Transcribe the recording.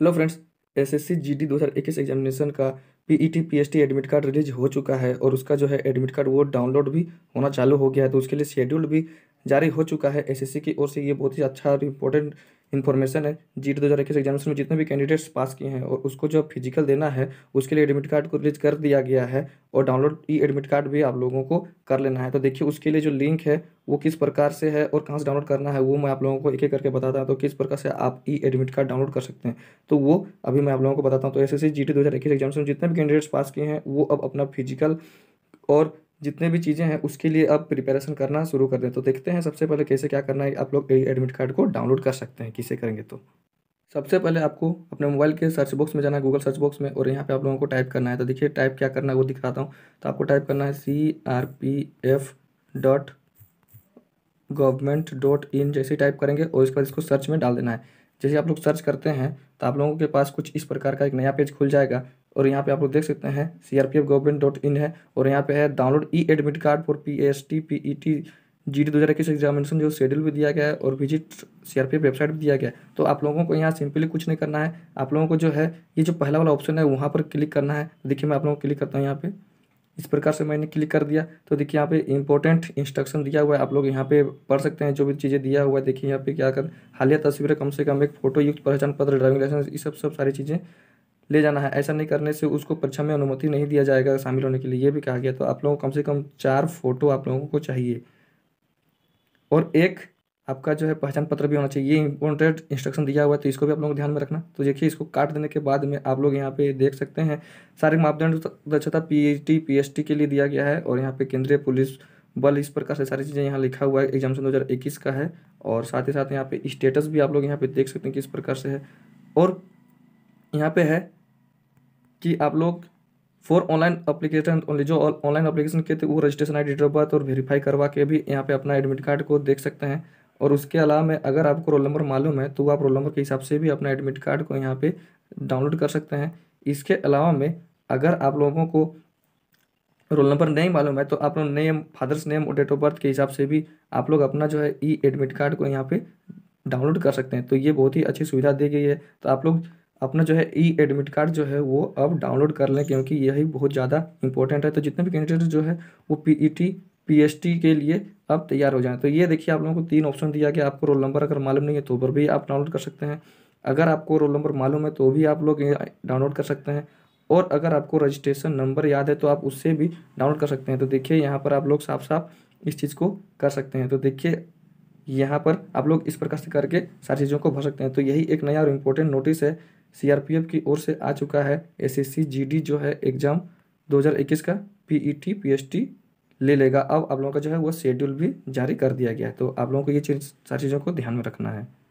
hello friends SSC GD 2021 examination का PET PST admit card release हो चुका है और उसका जो है एडमिट कार्ड वो डाउनलोड भी होना चालू हो गया है तो उसके लिए शेड्यूल भी जारी हो चुका है एसएससी की ओर से ये बहुत ही अच्छा और इम्पोर्टेंट इन्फॉर्मेशन है जी टी दो हज़ार इक्कीस एग्जामेशन में जितने भी कैंडिडेट्स पास किए हैं और उसको जो फिजिकल देना है उसके लिए एडमिट कार्ड को रिलीज कर दिया गया है और डाउनलोड ई एडमिट कार्ड भी आप लोगों को कर लेना है तो देखिए उसके लिए जो लिंक है वो किस प्रकार से है और कहाँ से डाउनलोड करना है वो मैं आप लोगों को एक एक करके बताता हूँ तो किस प्रकार से आप ई एडमिट कार्ड डाउनलोड कर सकते हैं तो वो अभी मैं आप लोगों को बताता हूँ तो S S C G D दो हज़ार इक्कीस में जितने भी कैंडिडेट्स पास किए हैं वो अब अपना फिजिकल और जितने भी चीज़ें हैं उसके लिए आप प्रिपेरेशन करना शुरू कर दें तो देखते हैं सबसे पहले कैसे क्या करना है आप लोग एडमिट कार्ड को डाउनलोड कर सकते हैं किसे करेंगे तो सबसे पहले आपको अपने मोबाइल के सर्च बॉक्स में जाना है गूगल सर्च बॉक्स में और यहाँ पे आप लोगों को टाइप करना है तो देखिए टाइप क्या करना है वो दिखाता हूँ तो आपको टाइप करना है C R P F dot government dot in जैसे टाइप करेंगे और इस बाद इसको सर्च में डाल देना है जैसे आप लोग सर्च करते हैं तो आप लोगों के पास कुछ इस प्रकार का एक नया पेज खुल जाएगा और यहाँ पे आप लोग देख सकते हैं C R P F government dot in है और यहाँ पे है download E admit card for P S T P E T G D दो हज़ार इक्कीस एग्जामिनेशन जो शेड्यूल भी दिया गया है और visit C R P F website भी दिया गया है तो आप लोगों को यहाँ सिंपली कुछ नहीं करना है आप लोगों को जो है ये जो पहला वाला ऑप्शन है वहाँ पर क्लिक करना है देखिए मैं आप लोगों को क्लिक करता हूँ यहाँ पे इस प्रकार से मैंने क्लिक कर दिया तो देखिए यहाँ पे इंपॉर्टेंट इंस्ट्रक्शन दिया हुआ है आप लोग यहाँ पे पढ़ सकते हैं जो भी चीज़ें दिया हुआ है देखिए यहाँ पे क्या कर हालिया तस्वीरें कम से कम एक फोटो युक्त पहचान पत्र ड्राइविंग लाइसेंस ये सब सब सारी चीज़ें ले जाना है ऐसा नहीं करने से उसको परीक्षा में अनुमति नहीं दिया जाएगा शामिल होने के लिए ये भी कहा गया तो आप लोगों को कम से कम चार फोटो आप लोगों को चाहिए और एक आपका जो है पहचान पत्र भी होना चाहिए ये इम्पोर्टेंट इंस्ट्रक्शन दिया हुआ है तो इसको भी आप लोगों को ध्यान में रखना तो देखिए इसको काट देने के बाद में आप लोग यहाँ पे देख सकते हैं सारे मापदंड दक्षता पीएचडी पीएचडी के लिए दिया गया है और यहाँ पे केंद्रीय पुलिस बल इस प्रकार से सारी चीज़ें यहाँ लिखा हुआ है एग्जाम दो हज़ार इक्कीस का है और साथ ही साथ यहाँ पे स्टेटस भी आप लोग यहाँ पे देख सकते हैं किस प्रकार से है और यहाँ पे है कि आप लोग फॉर ऑनलाइन अप्लीकेशन ओनली जो ऑनलाइन अप्लीकेशन किए थे वो रजिस्ट्रेशन आई डी बर्थ और वेरीफाई करवा के भी यहाँ पे अपना एडमिट कार्ड को देख सकते हैं और उसके अलावा में अगर आपको रोल नंबर मालूम है तो आप रोल नंबर के हिसाब से भी अपना एडमिट कार्ड को यहाँ पे डाउनलोड कर सकते हैं इसके अलावा में अगर आप लोगों को रोल नंबर नहीं मालूम है तो आप लोग नेम फादर्स नेम और डेट ऑफ बर्थ के हिसाब से भी आप लोग अपना जो है ई एडमिट कार्ड को यहाँ पे डाउनलोड कर सकते हैं तो ये बहुत ही अच्छी सुविधा दी गई है तो आप लोग अपना जो है ई एडमिट कार्ड जो है वो अब डाउनलोड कर लें क्योंकि यही बहुत ज़्यादा इंपॉर्टेंट है तो जितने भी कैंडिडेट जो है वो पी ई टी पीएचटी के लिए अब तैयार हो जाएं तो ये देखिए आप लोगों को तीन ऑप्शन दिया गया आपको रोल नंबर अगर मालूम नहीं है तो ऊपर भी आप डाउनलोड कर सकते हैं अगर आपको रोल नंबर मालूम है तो भी आप लोग डाउनलोड कर सकते हैं और अगर आपको रजिस्ट्रेशन नंबर याद है तो आप उससे भी डाउनलोड कर सकते हैं तो देखिए यहाँ पर आप लोग साफ साफ इस चीज़ को कर सकते हैं तो देखिए यहाँ पर आप लोग इस प्रकार से करके सारी चीज़ों को भर सकते हैं तो यही एक नया और इम्पोर्टेंट नोटिस है सीआरपीएफ की ओर से आ चुका है एसएससी जीडी जो है एग्ज़ाम 2021 का पीईटी पीएसटी ले लेगा अब आप लोगों का जो है वो शेड्यूल भी जारी कर दिया गया है तो आप लोगों को ये चीज सारी चीज़ों को ध्यान में रखना है